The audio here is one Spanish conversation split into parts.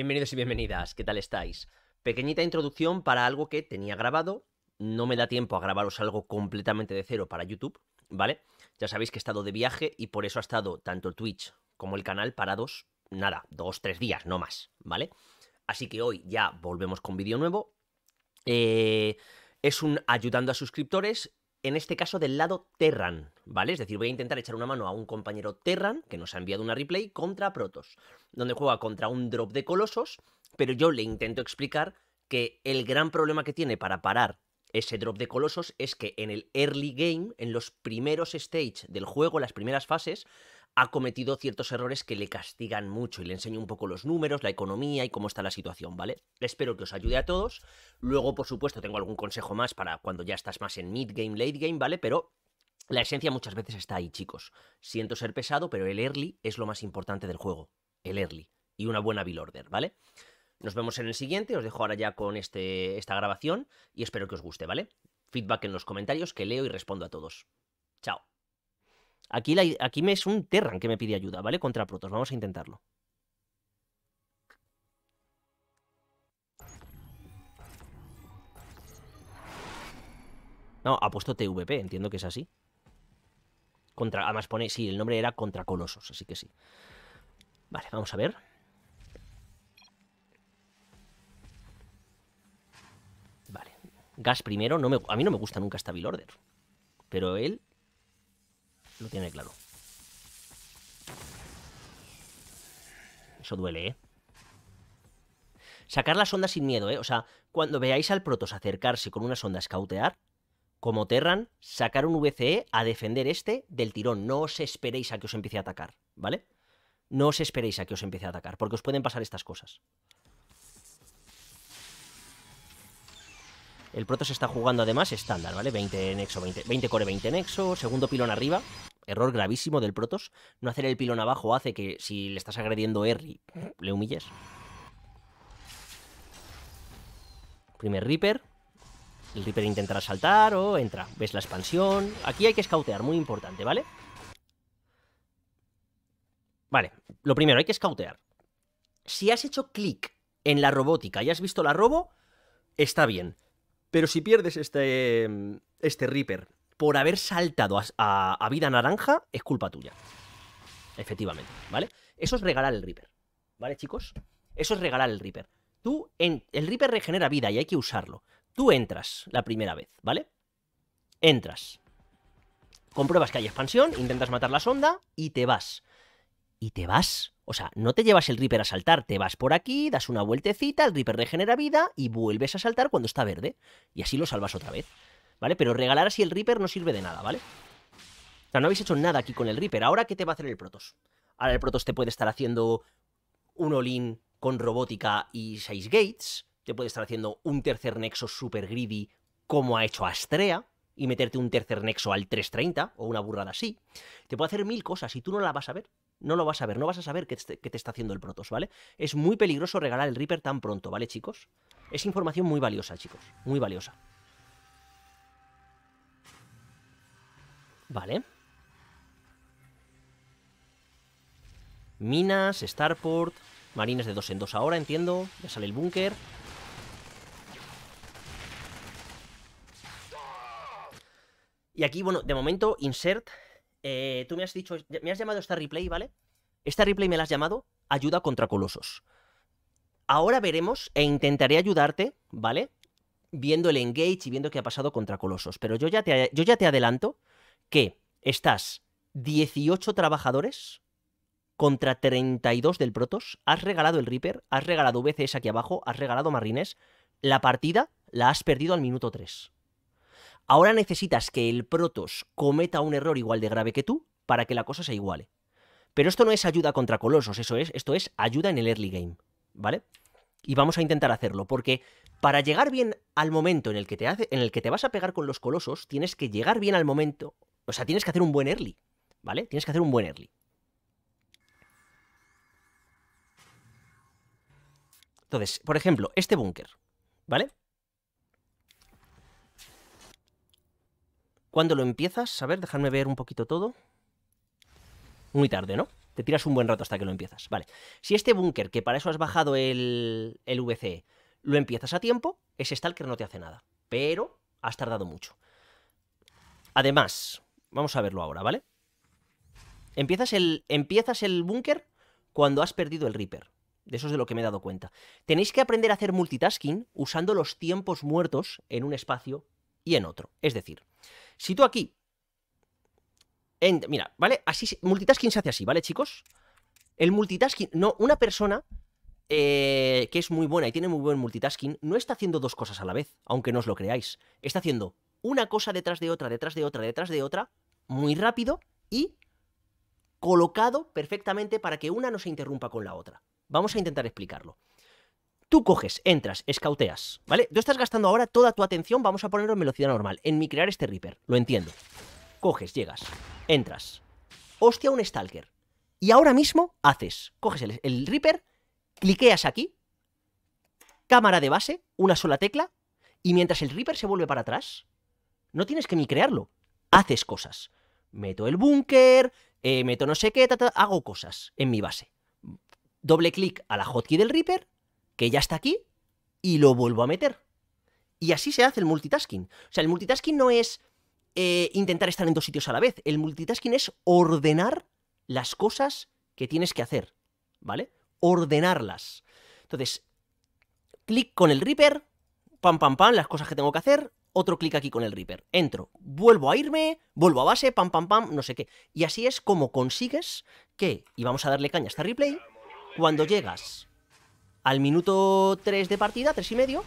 Bienvenidos y bienvenidas, ¿qué tal estáis? Pequeñita introducción para algo que tenía grabado, no me da tiempo a grabaros algo completamente de cero para YouTube, ¿vale? Ya sabéis que he estado de viaje y por eso ha estado tanto el Twitch como el canal parados, nada, dos, tres días, no más, ¿vale? Así que hoy ya volvemos con vídeo nuevo. Eh, es un ayudando a suscriptores en este caso del lado Terran, ¿vale? Es decir, voy a intentar echar una mano a un compañero Terran, que nos ha enviado una replay, contra Protos, donde juega contra un drop de colosos, pero yo le intento explicar que el gran problema que tiene para parar ese drop de colosos es que en el early game, en los primeros stage del juego, las primeras fases, ha cometido ciertos errores que le castigan mucho y le enseño un poco los números, la economía y cómo está la situación, ¿vale? Espero que os ayude a todos. Luego, por supuesto, tengo algún consejo más para cuando ya estás más en mid game, late game, ¿vale? Pero la esencia muchas veces está ahí, chicos. Siento ser pesado, pero el early es lo más importante del juego. El early y una buena build order, ¿vale? Nos vemos en el siguiente, os dejo ahora ya con este, esta grabación y espero que os guste, ¿vale? Feedback en los comentarios que leo y respondo a todos. Chao. Aquí, me es un Terran que me pide ayuda, ¿vale? Contra protos. Vamos a intentarlo. No, ha puesto TVP, entiendo que es así. Contra, además pone, sí, el nombre era Contra Colosos, así que sí. Vale, vamos a ver. Vale. Gas primero, no me, a mí no me gusta nunca esta Order. Pero él lo tiene claro. Eso duele, ¿eh? Sacar la ondas sin miedo, ¿eh? O sea, cuando veáis al Protos acercarse con una sonda a escautear, como Terran, sacar un VCE a defender este del tirón. No os esperéis a que os empiece a atacar, ¿vale? No os esperéis a que os empiece a atacar, porque os pueden pasar estas cosas. El Protos está jugando además estándar, ¿vale? 20 nexo, 20, 20 core, 20 nexo, segundo pilón arriba, error gravísimo del Protos. No hacer el pilón abajo hace que si le estás agrediendo a le humilles. Primer Reaper. El Reaper intentará saltar o entra. Ves la expansión. Aquí hay que scoutear, muy importante, ¿vale? Vale, lo primero, hay que scoutear. Si has hecho clic en la robótica y has visto la robo, está bien. Pero si pierdes este, mm, este Reaper por haber saltado a, vida naranja es culpa tuya. Efectivamente, ¿vale? Eso es regalar el Reaper, ¿vale, chicos? Eso es regalar el Reaper. Tú, en, el Reaper regenera vida y hay que usarlo. Tú entras la primera vez, ¿vale? Entras. Compruebas que hay expansión, intentas matar la sonda y te vas. Y te vas. O sea, no te llevas el Reaper a saltar, te vas por aquí, das una vueltecita, el Reaper regenera vida y vuelves a saltar cuando está verde. Y así lo salvas otra vez. ¿vale? Pero regalar así el Reaper no sirve de nada, ¿vale? O sea, no habéis hecho nada aquí con el Reaper. ¿Ahora qué te va a hacer el Protoss? Ahora el Protoss te puede estar haciendo un Olin con robótica y 6 gates. Te puede estar haciendo un tercer nexo super greedy como ha hecho Astrea y meterte un tercer nexo al 330 o una burrada así. Te puede hacer mil cosas y tú no la vas a ver. No lo vas a ver, no vas a saber qué te, está haciendo el Protoss, ¿vale? Es muy peligroso regalar el Reaper tan pronto, ¿vale, chicos? Es información muy valiosa, chicos. Muy valiosa. Vale. Minas, Starport. Marines de dos en dos ahora, entiendo. Ya sale el búnker. Y aquí, bueno, de momento, insert. Eh, tú me has dicho, me has llamado esta replay, ¿vale? Esta replay me la has llamado ayuda contra colosos. Ahora veremos e intentaré ayudarte, ¿vale? Viendo el engage y viendo qué ha pasado contra colosos. Pero yo ya yo ya te adelanto que estás 18 trabajadores contra 32 del Protos, has regalado el Reaper, has regalado VCS aquí abajo, has regalado Marines, la partida la has perdido al minuto 3. Ahora necesitas que el Protos cometa un error igual de grave que tú para que la cosa se iguale. Pero esto no es ayuda contra Colosos, eso es, esto es ayuda en el early game, ¿vale? Y vamos a intentar hacerlo, porque para llegar bien al momento en el que te, hace, en el que te vas a pegar con los Colosos, tienes que llegar bien al momento o sea, tienes que hacer un buen early, ¿vale? Tienes que hacer un buen early. Entonces, por ejemplo, este búnker, ¿vale? Cuando lo empiezas? A ver, dejadme ver un poquito todo. Muy tarde, ¿no? Te tiras un buen rato hasta que lo empiezas. Vale. Si este búnker, que para eso has bajado el, el VCE, lo empiezas a tiempo, ese Stalker no te hace nada. Pero has tardado mucho. Además, Vamos a verlo ahora, ¿vale? Empiezas el, empiezas el búnker cuando has perdido el Reaper. De eso es de lo que me he dado cuenta. Tenéis que aprender a hacer multitasking usando los tiempos muertos en un espacio y en otro. Es decir, si tú aquí... En, mira, ¿vale? Así, multitasking se hace así, ¿vale, chicos? El multitasking... No, una persona eh, que es muy buena y tiene muy buen multitasking no está haciendo dos cosas a la vez, aunque no os lo creáis. Está haciendo una cosa detrás de otra, detrás de otra, detrás de otra, muy rápido y colocado perfectamente para que una no se interrumpa con la otra. Vamos a intentar explicarlo. Tú coges, entras, escauteas, ¿vale? Tú estás gastando ahora toda tu atención, vamos a ponerlo en velocidad normal, en mi crear este Reaper, lo entiendo. Coges, llegas, entras. Hostia, un Stalker. Y ahora mismo haces, coges el, Reaper, cliqueas aquí, cámara de base, una sola tecla, y mientras el Reaper se vuelve para atrás, no tienes que ni crearlo, haces cosas meto el búnker, eh, meto no sé qué, hago cosas en mi base. Doble clic a la hotkey del Reaper, que ya está aquí, y lo vuelvo a meter. Y así se hace el multitasking. O sea, el multitasking no es eh, intentar estar en dos sitios a la vez. El multitasking es ordenar las cosas que tienes que hacer. ¿Vale? Ordenarlas. Entonces, clic con el Reaper, pam, pam, pam, las cosas que tengo que hacer, otro clic aquí con el Reaper. Entro, vuelvo a irme, vuelvo a base, pam, pam, pam, no sé qué. Y así es como consigues que, y vamos a darle caña a este replay, cuando llegas al minuto 3 de partida, 3 y medio,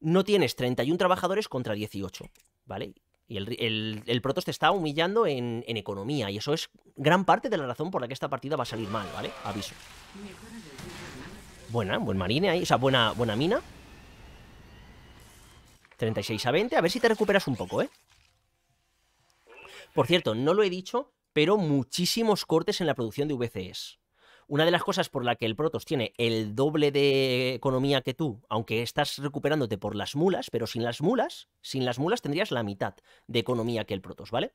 no tienes 31 trabajadores contra 18, ¿vale? Y el, el, Protoss te está humillando en, en, economía, y eso es gran parte de la razón por la que esta partida va a salir mal, ¿vale? Aviso. Buena, buen marine ahí, o sea, buena, buena mina. 36 a 20. A ver si te recuperas un poco, ¿eh? Por cierto, no lo he dicho, pero muchísimos cortes en la producción de VCS. Una de las cosas por la que el Protos tiene el doble de economía que tú, aunque estás recuperándote por las mulas, pero sin las mulas, sin las mulas tendrías la mitad de economía que el Protos, ¿vale?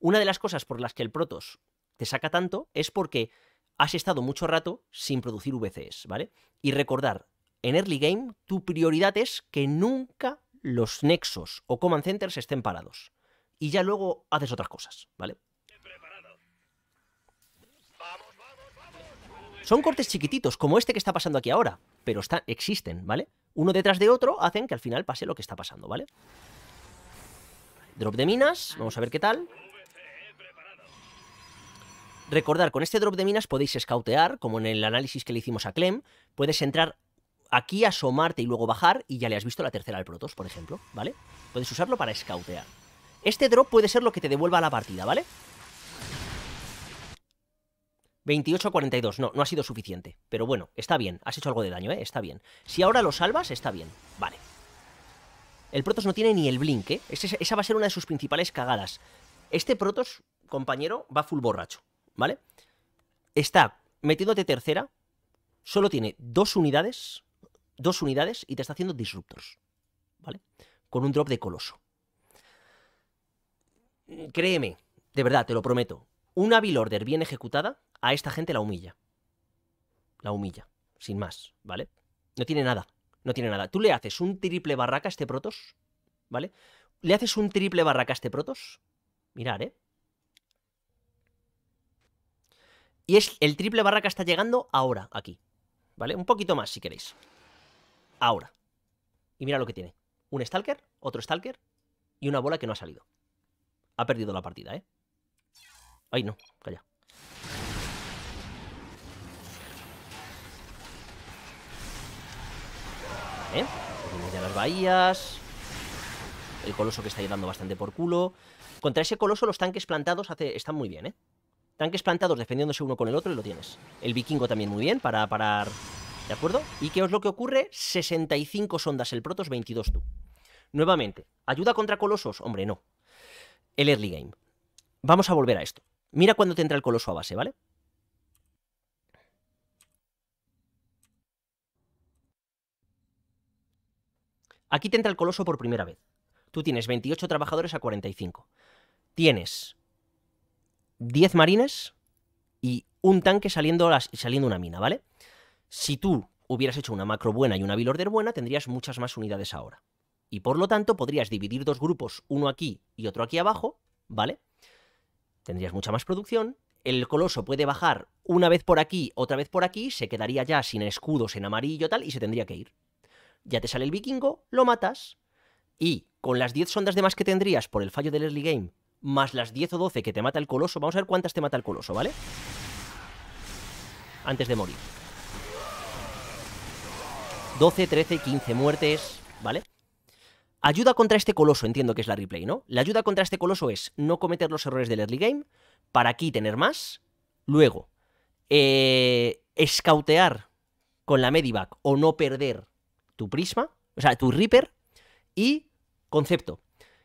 Una de las cosas por las que el Protos te saca tanto es porque has estado mucho rato sin producir VCs, ¿vale? Y recordar, en early game tu prioridad es que nunca los nexos o command centers estén parados. Y ya luego haces otras cosas, ¿vale? Son cortes chiquititos, como este que está pasando aquí ahora, pero está, existen, ¿vale? Uno detrás de otro hacen que al final pase lo que está pasando, ¿vale? Drop de minas, vamos a ver qué tal. Recordar, con este drop de minas podéis scoutear como en el análisis que le hicimos a Clem, puedes entrar aquí asomarte y luego bajar y ya le has visto la tercera al Protoss, por ejemplo, ¿vale? Puedes usarlo para escautear. Este drop puede ser lo que te devuelva la partida, ¿vale? 28 a 42, no, no ha sido suficiente. Pero bueno, está bien, has hecho algo de daño, ¿eh? Está bien. Si ahora lo salvas, está bien. Vale. El Protoss no tiene ni el blink, ¿eh? esa va a ser una de sus principales cagadas. Este Protoss, compañero, va full borracho, ¿vale? Está metiéndote tercera, solo tiene dos unidades, dos unidades y te está haciendo disruptors, ¿vale? Con un drop de coloso. Mm, créeme, de verdad, te lo prometo. Una bill order bien ejecutada, a esta gente la humilla. La humilla, sin más, ¿vale? No tiene nada, no tiene nada. Tú le haces un triple barraca a este Protos, ¿vale? Le haces un triple barraca a este Protos. Mirar, ¿eh? Y es, el triple barraca está llegando ahora, aquí. ¿Vale? Un poquito más, si queréis ahora. Y mira lo que tiene. Un Stalker, otro Stalker y una bola que no ha salido. Ha perdido la partida, ¿eh? Ay, no, calla. ¿Eh? ya las bahías. El coloso que está llevando bastante por culo. Contra ese coloso los tanques plantados están muy bien, ¿eh? Tanques plantados defendiéndose uno con el otro y lo tienes. El vikingo también muy bien para parar ¿De acuerdo? ¿Y qué es lo que ocurre? 65 sondas el protos 22 tú. Nuevamente, ¿ayuda contra Colosos? Hombre, no. El early game. Vamos a volver a esto. Mira cuando te entra el Coloso a base, ¿vale? Aquí te entra el Coloso por primera vez. Tú tienes 28 trabajadores a 45. Tienes 10 marines y un tanque saliendo, saliendo una mina, ¿vale? Si tú hubieras hecho una macro buena y una bill buena, tendrías muchas más unidades ahora. Y por lo tanto, podrías dividir dos grupos, uno aquí y otro aquí abajo, ¿vale? Tendrías mucha más producción. El coloso puede bajar una vez por aquí, otra vez por aquí, se quedaría ya sin escudos en amarillo tal, y se tendría que ir. Ya te sale el vikingo, lo matas, y con las 10 sondas de más que tendrías por el fallo del early game, más las 10 o 12 que te mata el coloso, vamos a ver cuántas te mata el coloso, ¿vale? Antes de morir. 12, 13, 15 muertes, ¿vale? Ayuda contra este coloso, entiendo que es la replay, ¿no? La ayuda contra este coloso es no cometer los errores del early game, para aquí tener más, luego, eh, escautear con la medivac o no perder tu prisma, o sea, tu Reaper, y concepto.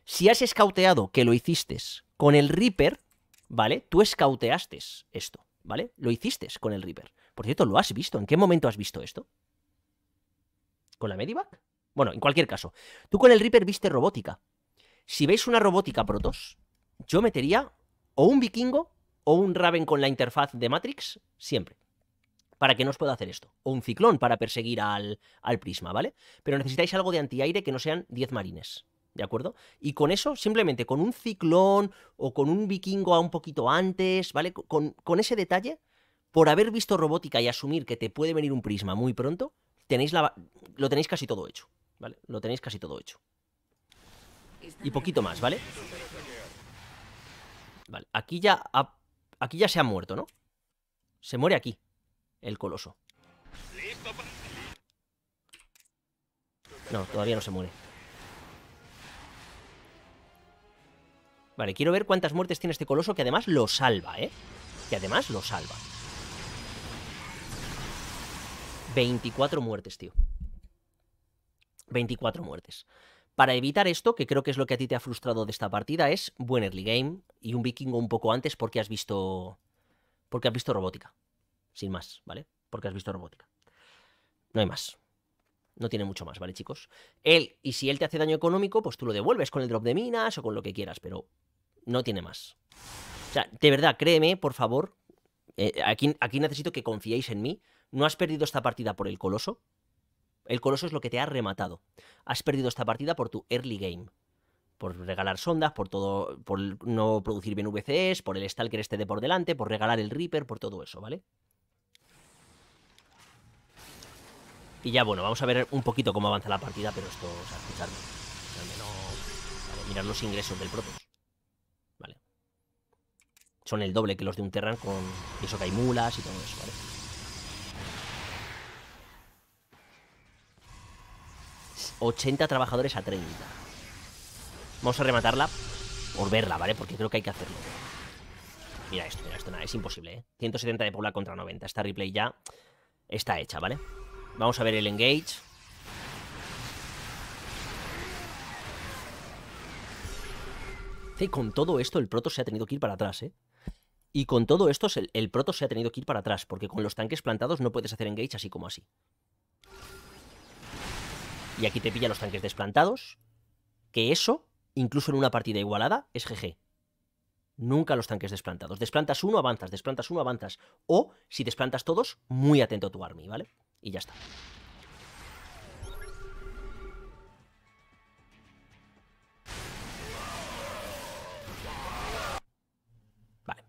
Si has escauteado que lo hiciste con el Reaper, ¿vale? Tú escauteaste esto, ¿vale? Lo hiciste con el Reaper. Por cierto, ¿lo has visto? ¿En qué momento has visto esto? ¿Con la Medivac? Bueno, en cualquier caso, tú con el Reaper viste robótica. Si veis una robótica Protoss, yo metería o un vikingo o un Raven con la interfaz de Matrix, siempre. Para que no os pueda hacer esto. O un ciclón para perseguir al, al prisma, ¿vale? Pero necesitáis algo de antiaire que no sean 10 marines. ¿De acuerdo? Y con eso, simplemente con un ciclón o con un vikingo a un poquito antes, ¿vale? Con, con ese detalle, por haber visto robótica y asumir que te puede venir un prisma muy pronto, tenéis la, lo tenéis casi todo hecho, ¿vale? Lo tenéis casi todo hecho. Y poquito más, ¿vale? Vale, aquí ya, aquí ya se ha muerto, ¿no? Se muere aquí, el coloso. No, todavía no se muere. Vale, quiero ver cuántas muertes tiene este coloso que además lo salva, ¿eh? Que además lo salva. 24 muertes, tío. 24 muertes. Para evitar esto, que creo que es lo que a ti te ha frustrado de esta partida, es buen early game y un vikingo un poco antes porque has visto. Porque has visto robótica. Sin más, ¿vale? Porque has visto robótica. No hay más. No tiene mucho más, ¿vale, chicos? Él, y si él te hace daño económico, pues tú lo devuelves con el drop de minas o con lo que quieras, pero no tiene más. O sea, de verdad, créeme, por favor. Eh, aquí, aquí necesito que confiéis en mí no has perdido esta partida por el coloso. El coloso es lo que te ha rematado. Has perdido esta partida por tu early game. Por regalar sondas, por todo. por no producir bien VCs, por el Stalker este de por delante, por regalar el Reaper, por todo eso, ¿vale? Y ya, bueno, vamos a ver un poquito cómo avanza la partida, pero esto, o sea, escuchadme. No... mirar los ingresos del Protoss. Vale. Son el doble que los de un Terran con... Y eso que hay mulas y todo eso, ¿vale? 80 trabajadores a 30. Vamos a rematarla por verla, ¿vale? Porque creo que hay que hacerlo. Mira esto, mira esto, nada, es imposible, ¿eh? 170 de Pobla contra 90. Esta replay ya está hecha, ¿vale? Vamos a ver el engage. con todo esto el proto se ha tenido que ir para atrás, ¿eh? Y con todo esto el, el proto se ha tenido que ir para atrás, porque con los tanques plantados no puedes hacer engage así como así y aquí te pilla los tanques desplantados, que eso, incluso en una partida igualada, es GG. Nunca los tanques desplantados. Desplantas uno, avanzas, desplantas uno, avanzas. O, si desplantas todos, muy atento a tu army, ¿vale? Y ya está. Vale.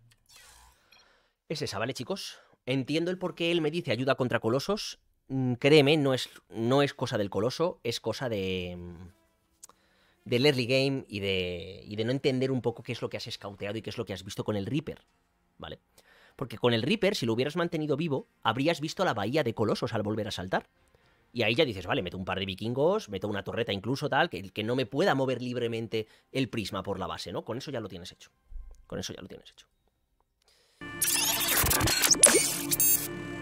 Es esa, ¿vale, chicos? Entiendo el por qué él me dice ayuda contra colosos Mm, créeme, no es, no es cosa del coloso, es cosa de mm, del early game y de, y de no entender un poco qué es lo que has escauteado y qué es lo que has visto con el Reaper, ¿vale? Porque con el Reaper, si lo hubieras mantenido vivo, habrías visto la bahía de colosos al volver a saltar. Y ahí ya dices, vale, meto un par de vikingos, meto una torreta incluso tal, que, que no me pueda mover libremente el prisma por la base, ¿no? Con eso ya lo tienes hecho. Con eso ya lo tienes hecho.